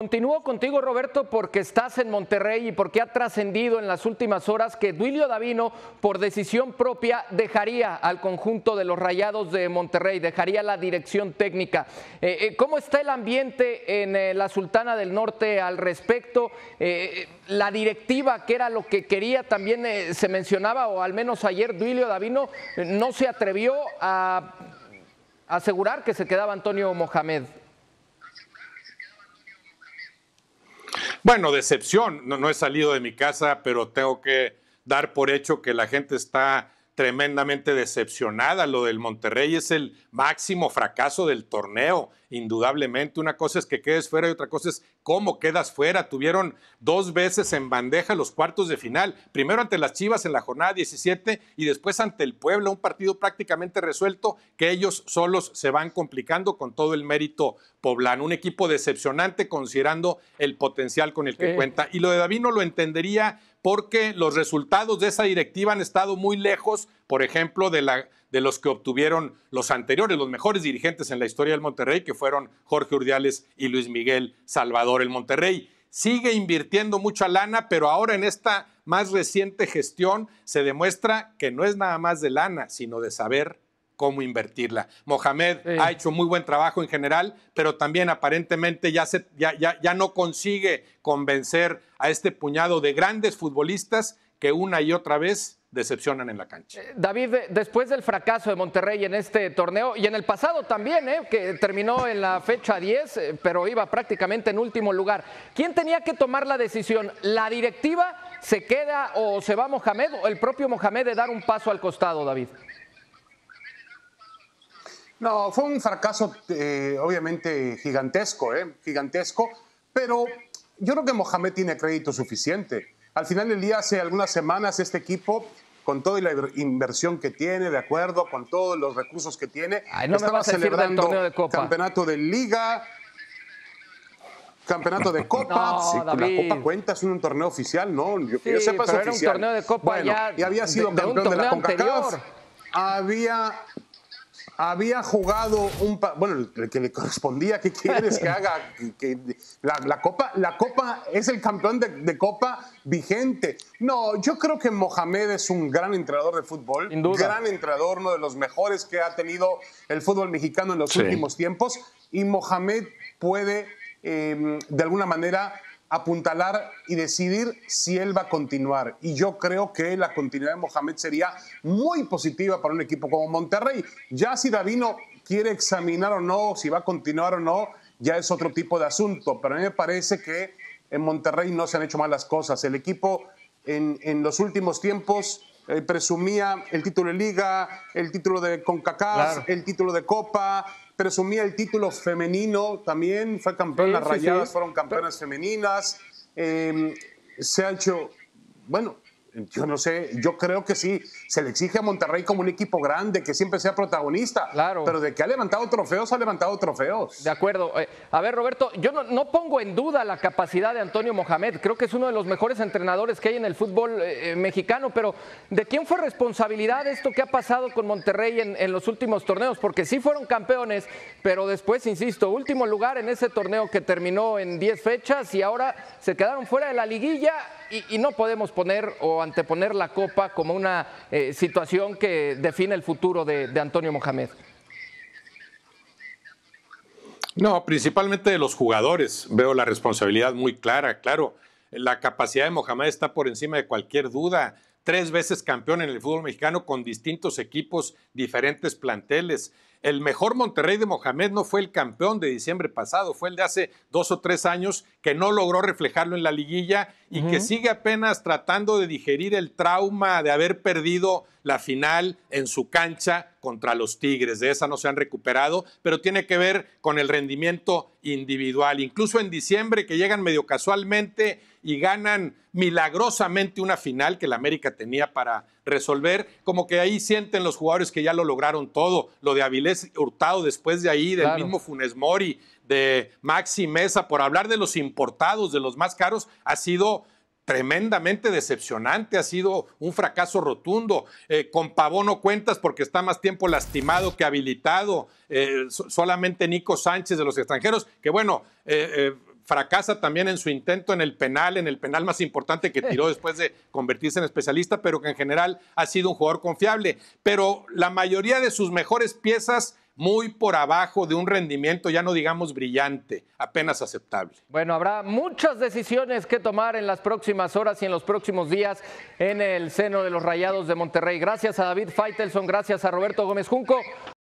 Continúo contigo, Roberto, porque estás en Monterrey y porque ha trascendido en las últimas horas que Duilio Davino, por decisión propia, dejaría al conjunto de los Rayados de Monterrey, dejaría la dirección técnica. Eh, eh, ¿Cómo está el ambiente en eh, la Sultana del Norte al respecto? la directiva, que era lo que quería, también se mencionaba, o al menos ayer Duilio Davino no se atrevió a asegurar que se quedaba Antonio Mohamed. Bueno, decepción, no, no he salido de mi casa, pero tengo que dar por hecho que la gente está tremendamente decepcionada. Lo del Monterrey es el máximo fracaso del torneo, indudablemente. Una cosa es que quedes fuera y otra cosa es cómo quedas fuera. Tuvieron dos veces en bandeja los cuartos de final, primero ante las Chivas en la jornada 17 y después ante el Pueblo, un partido prácticamente resuelto que ellos solos se van complicando con todo el mérito poblano. Un equipo decepcionante considerando el potencial con el que cuenta. Y lo de David no lo entendería porque los resultados de esa directiva han estado muy lejos, por ejemplo, de, los que obtuvieron los anteriores, los mejores dirigentes en la historia del Monterrey, que fueron Jorge Urdiales y Luis Miguel Salvador el Monterrey. Sigue invirtiendo mucha lana, pero ahora en esta más reciente gestión se demuestra que no es nada más de lana, sino de saber cómo invertirla. Mohamed ha hecho muy buen trabajo en general, pero también aparentemente ya, no consigue convencer a este puñado de grandes futbolistas que una y otra vez decepcionan en la cancha. Eh, David, después del fracaso de Monterrey en este torneo y en el pasado también, eh, que terminó en la fecha 10, eh, pero iba prácticamente en último lugar, ¿quién tenía que tomar la decisión? ¿La directiva se queda o se va Mohamed o el propio Mohamed de dar un paso al costado, David? No, fue un fracaso eh, obviamente gigantesco, eh, gigantesco, pero yo creo que Mohamed tiene crédito suficiente. Al final del día, hace algunas semanas, este equipo, con toda la inversión que tiene, de acuerdo, con todos los recursos que tiene, no estaba celebrando campeonato de liga, campeonato de copa. la copa cuenta, es un torneo oficial, ¿no? Yo, un torneo de copa Y había sido campeón de, de la CONCACAF. Había había jugado un bueno el que le correspondía que quieres que haga que, la, copa la copa es el campeón de, copa vigente no yo creo que Mohamed es un gran entrenador de fútbol un gran entrenador uno de los mejores que ha tenido el fútbol mexicano en los últimos tiempos y Mohamed puede em, de alguna manera apuntalar y decidir si él va a continuar. Y yo creo que la continuidad de Mohamed sería muy positiva para un equipo como Monterrey. Ya si Davino quiere examinar o no, si va a continuar o no, ya es otro tipo de asunto. Pero a mí me parece que en Monterrey no se han hecho malas cosas. El equipo en, los últimos tiempos eh, presumía el título de liga, el título de CONCACAF, el título de Copa, presumía el título femenino también, fue campeona las rayadas fueron campeonas femeninas, eh, se ha hecho, bueno, yo no sé, yo creo que sí, se le exige a Monterrey como un equipo grande, que siempre sea protagonista. Claro. Pero de que ha levantado trofeos, ha levantado trofeos. De acuerdo. Eh, a ver, Roberto, yo no, pongo en duda la capacidad de Antonio Mohamed. Creo que es uno de los mejores entrenadores que hay en el fútbol eh, eh, mexicano, pero ¿de quién fue responsabilidad esto que ha pasado con Monterrey en, en los últimos torneos? Porque sí fueron campeones, pero después, insisto, último lugar en ese torneo que terminó en 10 fechas y ahora se quedaron fuera de la liguilla y, no podemos poner o anteponer la Copa como una eh, situación que define el futuro de, de Antonio Mohamed. No, principalmente de los jugadores. Veo la responsabilidad muy clara, claro. La capacidad de Mohamed está por encima de cualquier duda tres veces campeón en el fútbol mexicano con distintos equipos, diferentes planteles. El mejor Monterrey de Mohamed no fue el campeón de diciembre pasado, fue el de hace dos o tres años que no logró reflejarlo en la liguilla y que sigue apenas tratando de digerir el trauma de haber perdido la final en su cancha contra los Tigres. De esa no se han recuperado, pero tiene que ver con el rendimiento individual. Incluso en diciembre que llegan medio casualmente y ganan milagrosamente una final que la América tenía para resolver. Como que ahí sienten los jugadores que ya lo lograron todo. Lo de Avilés Hurtado después de ahí, del mismo Funes Mori, de Maxi Mesa, por hablar de los importados, de los más caros, ha sido tremendamente decepcionante, ha sido un fracaso rotundo. Eh, con Pavón no cuentas porque está más tiempo lastimado que habilitado. Eh, solamente Nico Sánchez de los extranjeros, que bueno, eh, fracasa también en su intento en el penal, en el penal más importante que tiró después de convertirse en especialista, pero que en general ha sido un jugador confiable. Pero la mayoría de sus mejores piezas muy por abajo de un rendimiento, ya no digamos brillante, apenas aceptable. Bueno, habrá muchas decisiones que tomar en las próximas horas y en los próximos días en el seno de los Rayados de Monterrey. Gracias a David Feitelson, gracias a Roberto Gómez Junco.